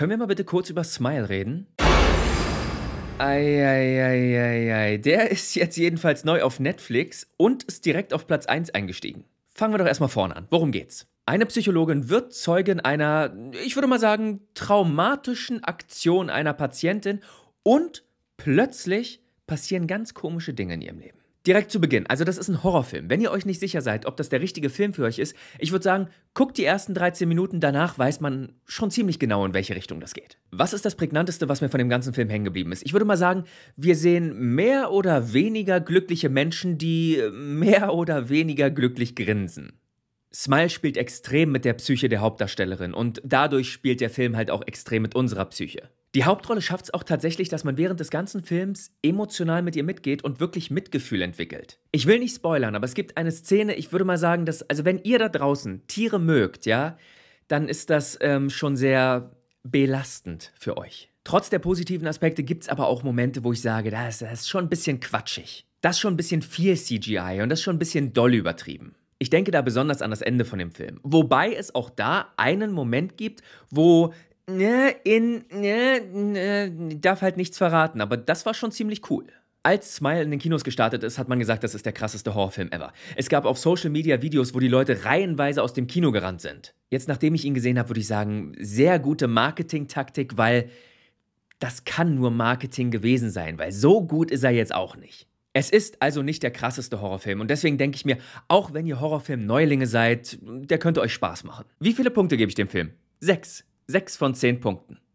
Können wir mal bitte kurz über Smile reden? Eieieiei, der ist jetzt jedenfalls neu auf Netflix und ist direkt auf Platz 1 eingestiegen. Fangen wir doch erstmal vorne an. Worum geht's? Eine Psychologin wird Zeugin einer, ich würde mal sagen, traumatischen Aktion einer Patientin und plötzlich passieren ganz komische Dinge in ihrem Leben direkt zu Beginn. Also das ist ein Horrorfilm. Wenn ihr euch nicht sicher seid, ob das der richtige Film für euch ist, ich würde sagen, guckt die ersten 13 Minuten, danach weiß man schon ziemlich genau, in welche Richtung das geht. Was ist das prägnanteste, was mir von dem ganzen Film hängen geblieben ist? Ich würde mal sagen, wir sehen mehr oder weniger glückliche Menschen, die äh, mehr oder weniger glücklich grinsen. Smile spielt extrem mit der Psyche der Hauptdarstellerin und dadurch spielt der Film halt auch extrem mit unserer Psyche. Die Hauptrolle schafft es auch tatsächlich, dass man während des ganzen Films emotional mit ihr mitgeht und wirklich Mitgefühl entwickelt. Ich will nicht spoilern, aber es gibt eine Szene, ich würde mal sagen, dass, also wenn ihr da draußen Tiere mögt, ja, dann ist das ähm, schon sehr belastend für euch. Trotz der positiven Aspekte gibt es aber auch Momente, wo ich sage, das, das ist schon ein bisschen quatschig. Das ist schon ein bisschen viel CGI und das ist schon ein bisschen doll übertrieben. Ich denke da besonders an das Ende von dem Film. Wobei es auch da einen Moment gibt, wo ne, in, ne, ne, darf halt nichts verraten, aber das war schon ziemlich cool. Als Smile in den Kinos gestartet ist, hat man gesagt, das ist der krasseste Horrorfilm ever. Es gab auf Social Media Videos, wo die Leute reihenweise aus dem Kino gerannt sind. Jetzt, nachdem ich ihn gesehen habe, würde ich sagen, sehr gute Marketing-Taktik, weil das kann nur Marketing gewesen sein, weil so gut ist er jetzt auch nicht. Es ist also nicht der krasseste Horrorfilm und deswegen denke ich mir, auch wenn ihr Horrorfilm-Neulinge seid, der könnte euch Spaß machen. Wie viele Punkte gebe ich dem Film? Sechs. 6 von 10 Punkten.